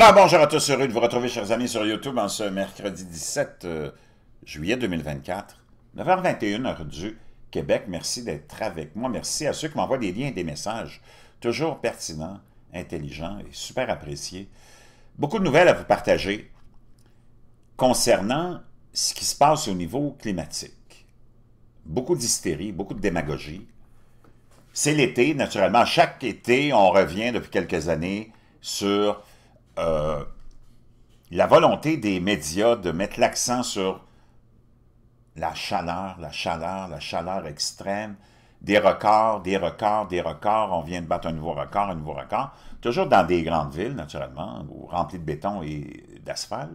Ah ben, bonjour à tous, heureux de vous retrouver chers amis sur YouTube en ce mercredi 17 euh, juillet 2024, 9h21 heure du Québec. Merci d'être avec moi, merci à ceux qui m'envoient des liens et des messages, toujours pertinents, intelligents et super appréciés. Beaucoup de nouvelles à vous partager concernant ce qui se passe au niveau climatique. Beaucoup d'hystérie, beaucoup de démagogie. C'est l'été, naturellement. Chaque été, on revient depuis quelques années sur euh, la volonté des médias de mettre l'accent sur la chaleur, la chaleur, la chaleur extrême, des records, des records, des records, on vient de battre un nouveau record, un nouveau record, toujours dans des grandes villes, naturellement, remplies de béton et d'asphalte.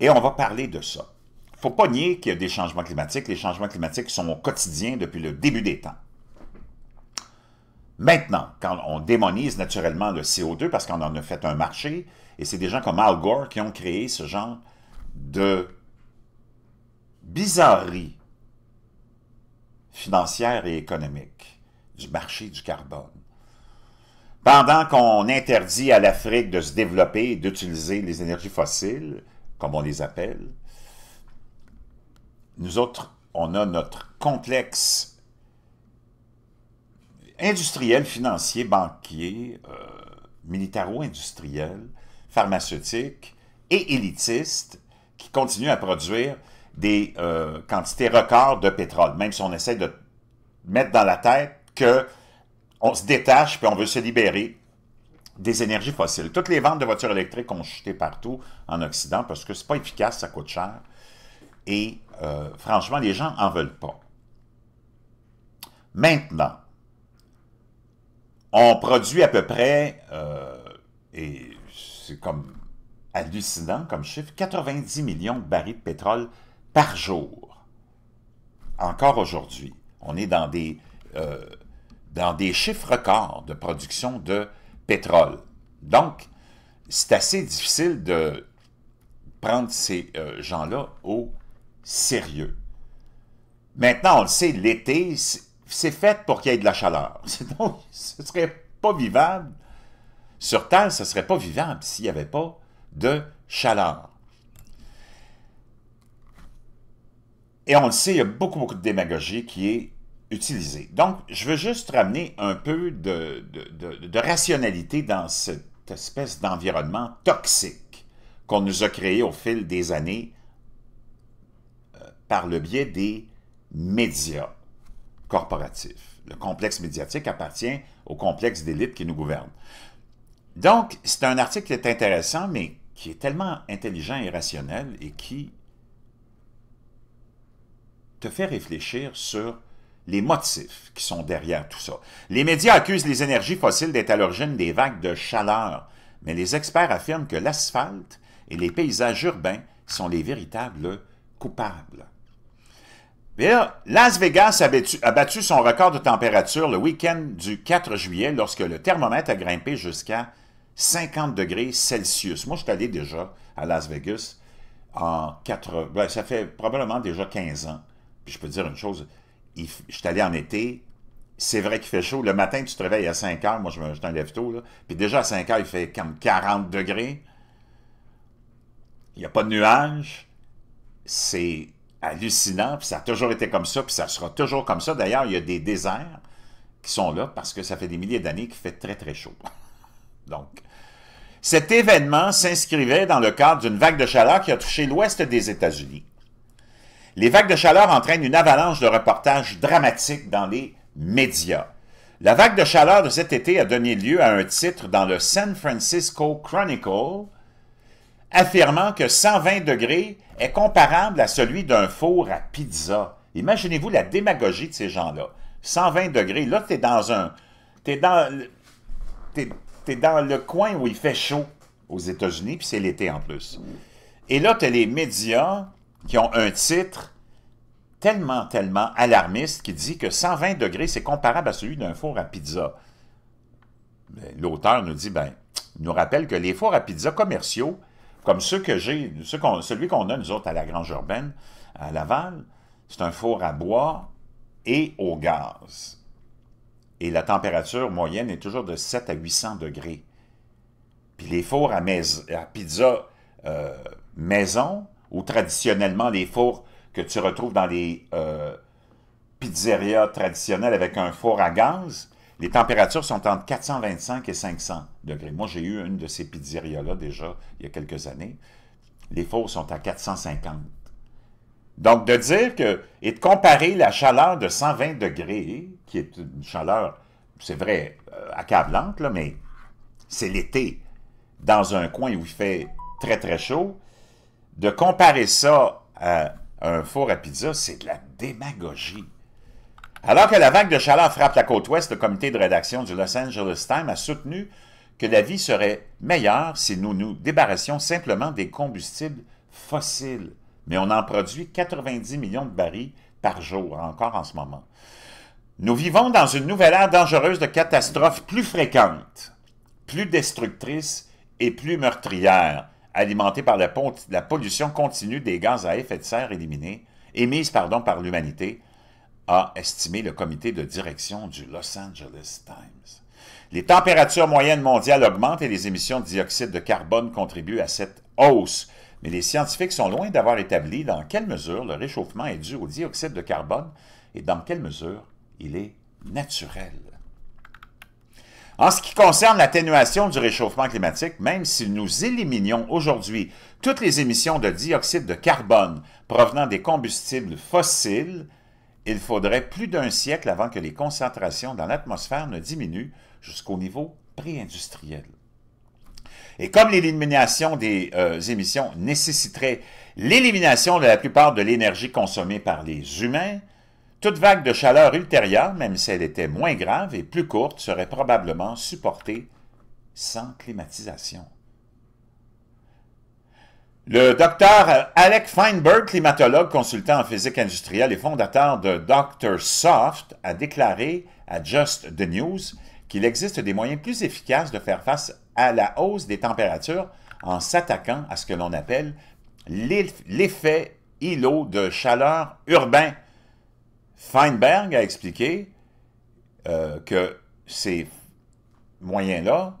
Et on va parler de ça. Il ne faut pas nier qu'il y a des changements climatiques. Les changements climatiques sont au quotidien depuis le début des temps. Maintenant, quand on démonise naturellement le CO2 parce qu'on en a fait un marché, et c'est des gens comme Al Gore qui ont créé ce genre de bizarrerie financière et économique du marché du carbone. Pendant qu'on interdit à l'Afrique de se développer et d'utiliser les énergies fossiles, comme on les appelle, nous autres, on a notre complexe industriels, financiers, banquiers, euh, militaro-industriels, pharmaceutiques et élitistes qui continuent à produire des euh, quantités records de pétrole, même si on essaie de mettre dans la tête qu'on se détache puis on veut se libérer des énergies fossiles. Toutes les ventes de voitures électriques ont chuté partout en Occident parce que c'est pas efficace, ça coûte cher. Et euh, franchement, les gens en veulent pas. Maintenant, on produit à peu près, euh, et c'est comme hallucinant comme chiffre, 90 millions de barils de pétrole par jour. Encore aujourd'hui, on est dans des, euh, dans des chiffres records de production de pétrole. Donc, c'est assez difficile de prendre ces euh, gens-là au sérieux. Maintenant, on le sait, l'été, c'est fait pour qu'il y ait de la chaleur. sinon ce ne serait pas vivable. Sur Terre, ce ne serait pas vivable s'il n'y avait pas de chaleur. Et on le sait, il y a beaucoup, beaucoup de démagogie qui est utilisée. Donc, je veux juste ramener un peu de, rationalité dans cette espèce d'environnement toxique qu'on nous a créé au fil des années euh, par le biais des médias corporatif. Le complexe médiatique appartient au complexe d'élite qui nous gouverne. Donc, c'est un article qui est intéressant, mais qui est tellement intelligent et rationnel et qui te fait réfléchir sur les motifs qui sont derrière tout ça. Les médias accusent les énergies fossiles d'être à l'origine des vagues de chaleur, mais les experts affirment que l'asphalte et les paysages urbains sont les véritables coupables. Las Vegas a battu, son record de température le week-end du 4 juillet lorsque le thermomètre a grimpé jusqu'à 50 degrés Celsius. Moi, je suis allé déjà à Las Vegas en 4. Ben, ça fait probablement déjà 15 ans. Puis je peux te dire une chose, je suis allé en été, c'est vrai qu'il fait chaud. Le matin, tu te réveilles à 5 heures, moi, je, t'enlève tôt, Puis déjà, à 5 heures, il fait comme 40 degrés. Il n'y a pas de nuages. C'est hallucinant, puis ça a toujours été comme ça, puis ça sera toujours comme ça. D'ailleurs, il y a des déserts qui sont là parce que ça fait des milliers d'années qu'il fait très, très chaud. Donc, cet événement s'inscrivait dans le cadre d'une vague de chaleur qui a touché l'ouest des États-Unis. Les vagues de chaleur entraînent une avalanche de reportages dramatiques dans les médias. La vague de chaleur de cet été a donné lieu à un titre dans le San Francisco Chronicle affirmant que 120 degrés est comparable à celui d'un four à pizza. Imaginez-vous la démagogie de ces gens-là. 120 degrés, là, tu es dans un... T'es dans, dans le coin où il fait chaud aux États-Unis, puis c'est l'été en plus. Et là, tu as les médias qui ont un titre tellement, tellement alarmiste qui dit que 120 degrés, c'est comparable à celui d'un four à pizza. Ben, l'auteur nous dit, ben, il nous rappelle que les fours à pizza commerciaux comme ceux que j'ai, celui qu'on a, nous autres, à la Grange urbaine, à Laval, c'est un four à bois et au gaz. Et la température moyenne est toujours de 7 à 800 degrés. Puis les fours à, pizza euh, maison, ou traditionnellement les fours que tu retrouves dans les euh, pizzerias traditionnelles avec un four à gaz, les températures sont entre 425 et 500 degrés. Moi, j'ai eu une de ces pizzerias-là déjà il y a quelques années. Les fours sont à 450. Donc, de dire que, et de comparer la chaleur de 120 degrés, qui est une chaleur, c'est vrai, euh, accablante, là, mais c'est l'été, dans un coin où il fait très, très chaud, de comparer ça à un four à pizza, c'est de la démagogie. Alors que la vague de chaleur frappe la côte ouest, le comité de rédaction du Los Angeles Times a soutenu que la vie serait meilleure si nous nous débarrassions simplement des combustibles fossiles. Mais on en produit 90 millions de barils par jour, encore en ce moment. Nous vivons dans une nouvelle ère dangereuse de catastrophes plus fréquentes, plus destructrices et plus meurtrières, alimentées par la, pollution continue des gaz à effet de serre éliminés, émises pardon, par l'humanité, a estimé le comité de direction du Los Angeles Times. Les températures moyennes mondiales augmentent et les émissions de dioxyde de carbone contribuent à cette hausse. Mais les scientifiques sont loin d'avoir établi dans quelle mesure le réchauffement est dû au dioxyde de carbone et dans quelle mesure il est naturel. En ce qui concerne l'atténuation du réchauffement climatique, même si nous éliminions aujourd'hui toutes les émissions de dioxyde de carbone provenant des combustibles fossiles, il faudrait plus d'un siècle avant que les concentrations dans l'atmosphère ne diminuent jusqu'au niveau pré-industriel. Et comme l'élimination des euh, émissions nécessiterait l'élimination de la plupart de l'énergie consommée par les humains, toute vague de chaleur ultérieure, même si elle était moins grave et plus courte, serait probablement supportée sans climatisation. Le docteur Alec Feinberg, climatologue, consultant en physique industrielle et fondateur de Dr. Soft, a déclaré à Just the News qu'il existe des moyens plus efficaces de faire face à la hausse des températures en s'attaquant à ce que l'on appelle l'effet îlot de chaleur urbain. Feinberg a expliqué euh, que ces moyens-là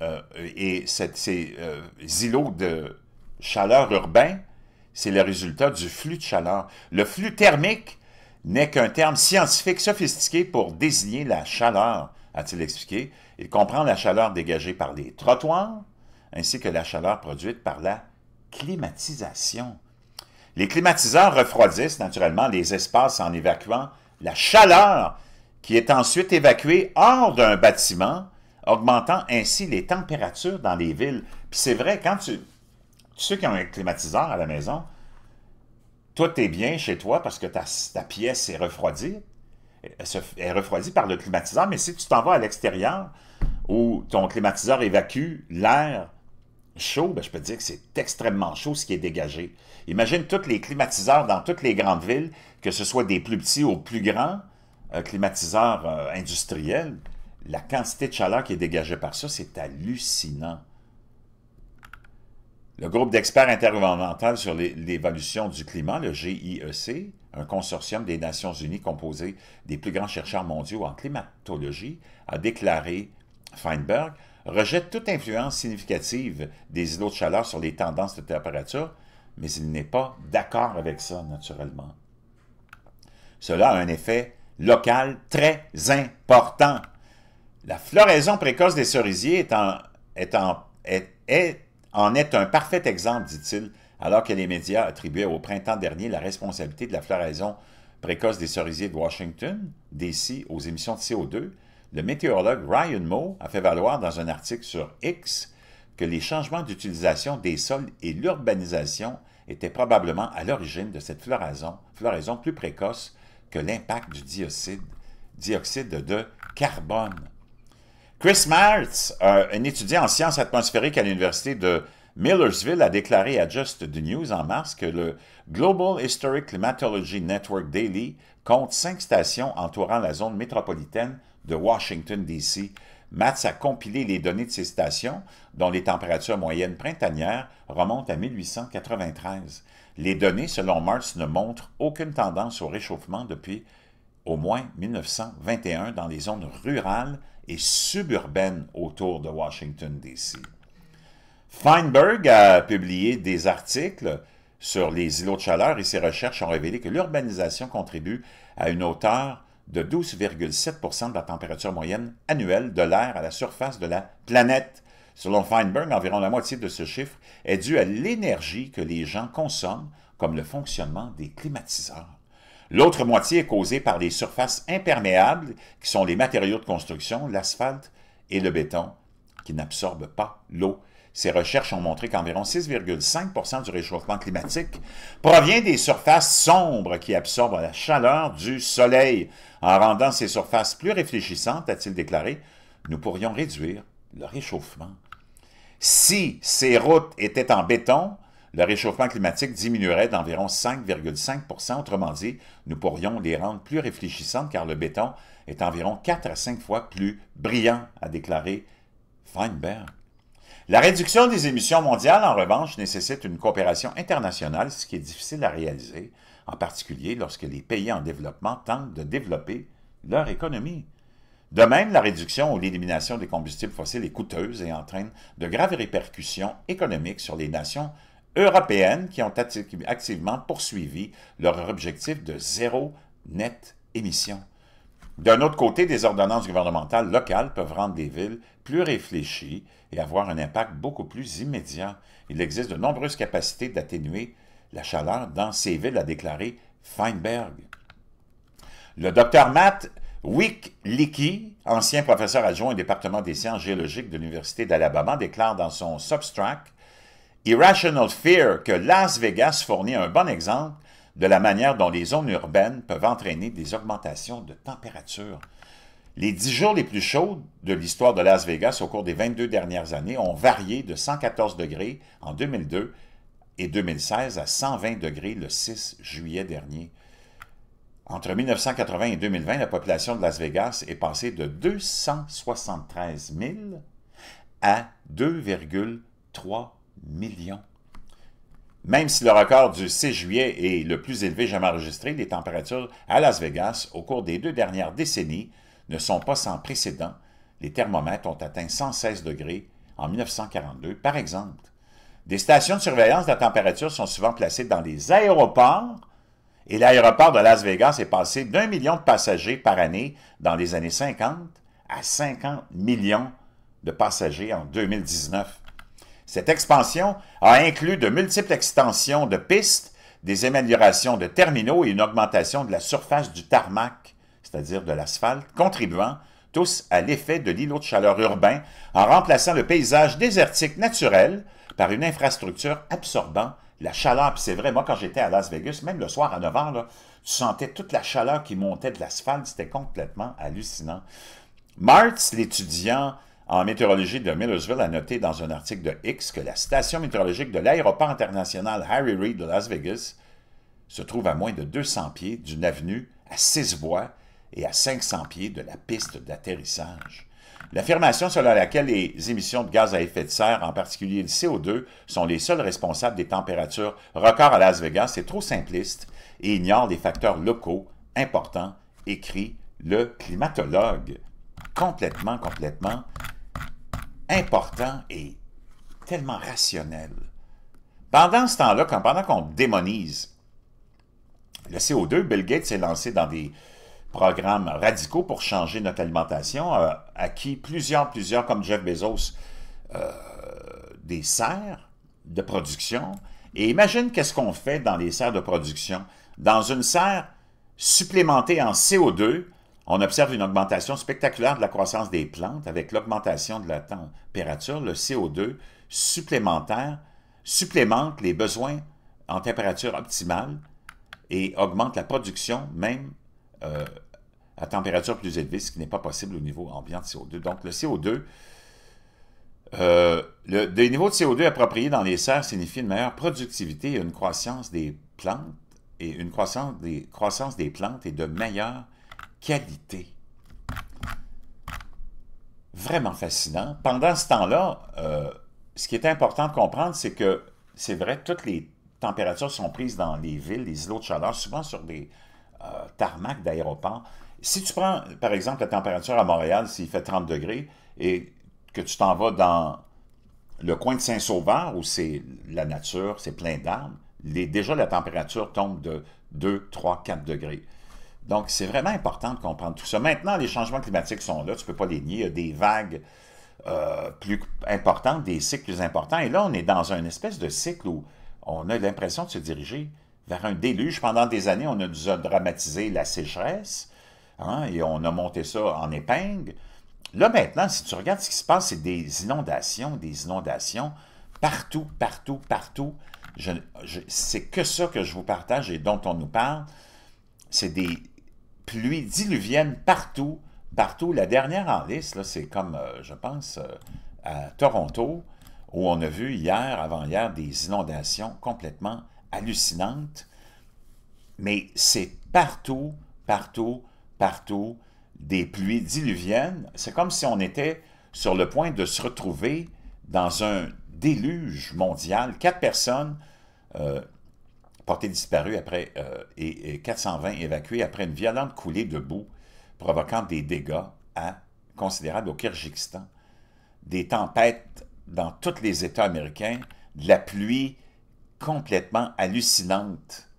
euh, et ces euh, îlots de chaleur urbain, c'est le résultat du flux de chaleur. Le flux thermique n'est qu'un terme scientifique sophistiqué pour désigner la chaleur, a-t-il expliqué. Il comprend la chaleur dégagée par les trottoirs, ainsi que la chaleur produite par la climatisation. Les climatiseurs refroidissent naturellement les espaces en évacuant la chaleur qui est ensuite évacuée hors d'un bâtiment, augmentant ainsi les températures dans les villes. Puis c'est vrai, quand tu, ceux qui ont un climatiseur à la maison, tout es bien chez toi parce que ta, pièce est refroidie, elle, est refroidie par le climatiseur, mais si tu t'en vas à l'extérieur où ton climatiseur évacue l'air chaud, ben, je peux te dire que c'est extrêmement chaud ce qui est dégagé. Imagine tous les climatiseurs dans toutes les grandes villes, que ce soit des plus petits aux plus grands euh, climatiseurs euh, industriels, la quantité de chaleur qui est dégagée par ça, c'est hallucinant. Le groupe d'experts intergouvernemental sur l'évolution du climat, le GIEC, un consortium des Nations Unies composé des plus grands chercheurs mondiaux en climatologie, a déclaré, Feinberg, rejette toute influence significative des îlots de chaleur sur les tendances de température, mais il n'est pas d'accord avec ça, naturellement. Cela a un effet local très important. La floraison précoce des cerisiers est en, est en, est, en est un parfait exemple, dit-il, alors que les médias attribuaient au printemps dernier la responsabilité de la floraison précoce des cerisiers de Washington, d'ici aux émissions de CO2, le météorologue Ryan Moe a fait valoir dans un article sur X que les changements d'utilisation des sols et l'urbanisation étaient probablement à l'origine de cette floraison, plus précoce que l'impact du dioxyde de carbone. Chris Martz, euh, un étudiant en sciences atmosphériques à l'Université de Millersville, a déclaré à Just the News en mars que le Global Historic Climatology Network Daily compte cinq stations entourant la zone métropolitaine de Washington, D.C. Matz a compilé les données de ces stations, dont les températures moyennes printanières remontent à 1893. Les données, selon Martz, ne montrent aucune tendance au réchauffement depuis au moins 1921 dans les zones rurales et suburbaines autour de Washington, D.C. Feinberg a publié des articles sur les îlots de chaleur et ses recherches ont révélé que l'urbanisation contribue à une hauteur de 12,7 de la température moyenne annuelle de l'air à la surface de la planète. Selon Feinberg, environ la moitié de ce chiffre est due à l'énergie que les gens consomment, comme le fonctionnement des climatiseurs. L'autre moitié est causée par les surfaces imperméables, qui sont les matériaux de construction, l'asphalte et le béton, qui n'absorbent pas l'eau. Ces recherches ont montré qu'environ 6,5 du réchauffement climatique provient des surfaces sombres qui absorbent la chaleur du soleil. En rendant ces surfaces plus réfléchissantes, a-t-il déclaré, nous pourrions réduire le réchauffement. Si ces routes étaient en béton, le réchauffement climatique diminuerait d'environ 5,5 Autrement dit, nous pourrions les rendre plus réfléchissantes car le béton est environ 4 à 5 fois plus brillant, a déclaré Feinberg. La réduction des émissions mondiales, en revanche, nécessite une coopération internationale, ce qui est difficile à réaliser, en particulier lorsque les pays en développement tentent de développer leur économie. De même, la réduction ou l'élimination des combustibles fossiles est coûteuse et entraîne de graves répercussions économiques sur les nations européennes qui ont activement poursuivi leur objectif de zéro net émission. D'un autre côté, des ordonnances gouvernementales locales peuvent rendre des villes plus réfléchies et avoir un impact beaucoup plus immédiat. Il existe de nombreuses capacités d'atténuer la chaleur dans ces villes, a déclaré Feinberg. Le docteur Matt Wick-Licky, ancien professeur adjoint au département des sciences géologiques de l'Université d'Alabama, déclare dans son Substract Irrational Fear que Las Vegas fournit un bon exemple de la manière dont les zones urbaines peuvent entraîner des augmentations de température. Les dix jours les plus chauds de l'histoire de Las Vegas au cours des 22 dernières années ont varié de 114 degrés en 2002 et 2016 à 120 degrés le 6 juillet dernier. Entre 1980 et 2020, la population de Las Vegas est passée de 273 000 à 2,3 millions. Même si le record du 6 juillet est le plus élevé jamais enregistré, les températures à Las Vegas au cours des deux dernières décennies ne sont pas sans précédent. Les thermomètres ont atteint 116 degrés en 1942, par exemple. Des stations de surveillance de la température sont souvent placées dans les aéroports et l'aéroport de Las Vegas est passé d'un million de passagers par année dans les années 50 à 50 millions de passagers en 2019. Cette expansion a inclus de multiples extensions de pistes, des améliorations de terminaux et une augmentation de la surface du tarmac, c'est-à-dire de l'asphalte, contribuant tous à l'effet de l'îlot de chaleur urbain en remplaçant le paysage désertique naturel par une infrastructure absorbant la chaleur. c'est vrai, moi, quand j'étais à Las Vegas, même le soir à novembre, h, tu sentais toute la chaleur qui montait de l'asphalte. C'était complètement hallucinant. Martz, l'étudiant en météorologie de Millersville a noté dans un article de X que la station météorologique de l'aéroport international Harry Reid de Las Vegas se trouve à moins de 200 pieds d'une avenue à 6 voies et à 500 pieds de la piste d'atterrissage. L'affirmation selon laquelle les émissions de gaz à effet de serre, en particulier le CO2, sont les seuls responsables des températures records à Las Vegas est trop simpliste et ignore des facteurs locaux importants, écrit le climatologue. Complètement, complètement important et tellement rationnel. Pendant ce temps-là, pendant qu'on démonise le CO2, Bill Gates s'est lancé dans des programmes radicaux pour changer notre alimentation, a euh, acquis plusieurs, plusieurs, comme Jeff Bezos, euh, des serres de production. Et imagine qu'est-ce qu'on fait dans les serres de production. Dans une serre supplémentée en CO2, on observe une augmentation spectaculaire de la croissance des plantes avec l'augmentation de la température. Le CO2 supplémentaire supplémente les besoins en température optimale et augmente la production même euh, à température plus élevée, ce qui n'est pas possible au niveau ambiant de CO2. Donc le CO2 euh, le, des niveaux de CO2 appropriés dans les serres signifie une meilleure productivité et une croissance des plantes et une croissance des, croissance des plantes et de meilleures qualité. Vraiment fascinant. Pendant ce temps-là, euh, ce qui est important de comprendre, c'est que c'est vrai, toutes les températures sont prises dans les villes, les îlots de chaleur, souvent sur des euh, tarmacs d'aéroports. Si tu prends, par exemple, la température à Montréal, s'il fait 30 degrés, et que tu t'en vas dans le coin de Saint-Sauveur, où c'est la nature, c'est plein d'arbres, déjà la température tombe de 2, 3, 4 degrés. Donc, c'est vraiment important de comprendre tout ça. Maintenant, les changements climatiques sont là, tu ne peux pas les nier. Il y a des vagues euh, plus importantes, des cycles plus importants. Et là, on est dans un espèce de cycle où on a l'impression de se diriger vers un déluge. Pendant des années, on a dramatisé la sécheresse hein, et on a monté ça en épingle. Là, maintenant, si tu regardes ce qui se passe, c'est des inondations, des inondations partout, partout, partout. c'est que ça que je vous partage et dont on nous parle. C'est des Pluies diluviennes partout, partout. La dernière en liste, c'est comme, euh, je pense, euh, à Toronto, où on a vu hier, avant-hier, des inondations complètement hallucinantes. Mais c'est partout, partout, partout, des pluies diluviennes. C'est comme si on était sur le point de se retrouver dans un déluge mondial. Quatre personnes euh, porté disparu après, euh, et, 420 évacués après une violente coulée de boue provoquant des dégâts considérables au Kyrgyzstan, des tempêtes dans tous les États américains, de la pluie complètement hallucinante,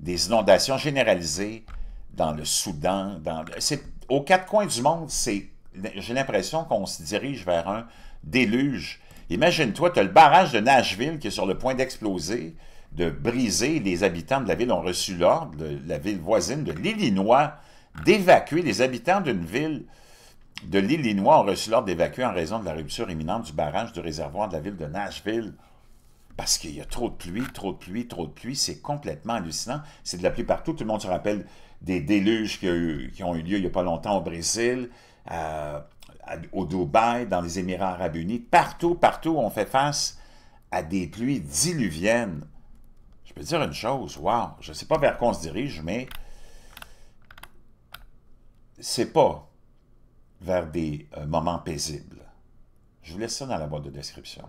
des inondations généralisées dans le Soudan. Dans, aux quatre coins du monde, j'ai l'impression qu'on se dirige vers un déluge. Imagine-toi, tu as le barrage de Nashville qui est sur le point d'exploser de briser. Les habitants de la ville ont reçu l'ordre, de la ville voisine de l'Illinois, d'évacuer. Les habitants d'une ville de l'Illinois ont reçu l'ordre d'évacuer en raison de la rupture imminente du barrage du réservoir de la ville de Nashville parce qu'il y a trop de pluie, trop de pluie, trop de pluie. C'est complètement hallucinant. C'est de la pluie partout. Tout le monde se rappelle des déluges qui, qui ont eu lieu il n'y a pas longtemps au Brésil, euh, au Dubaï, dans les Émirats arabes unis. Partout, partout, on fait face à des pluies diluviennes dire une chose, wow, je ne sais pas vers quoi on se dirige, mais c'est pas vers des euh, moments paisibles. Je vous laisse ça dans la boîte de description.